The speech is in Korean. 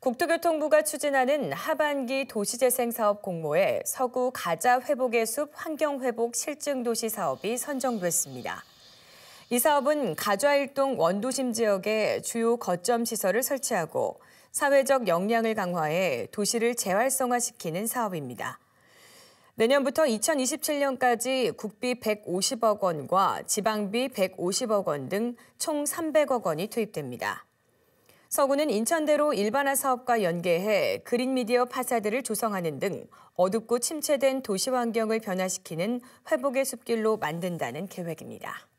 국토교통부가 추진하는 하반기 도시재생사업 공모에 서구 가자 회복의 숲 환경회복 실증도시 사업이 선정됐습니다. 이 사업은 가좌일동 원도심 지역에 주요 거점 시설을 설치하고 사회적 역량을 강화해 도시를 재활성화시키는 사업입니다. 내년부터 2027년까지 국비 150억 원과 지방비 150억 원 등 총 300억 원이 투입됩니다. 서구는 인천대로 일반화 사업과 연계해 그린미디어 파사드를 조성하는 등 어둡고 침체된 도시 환경을 변화시키는 회복의 숲길로 만든다는 계획입니다.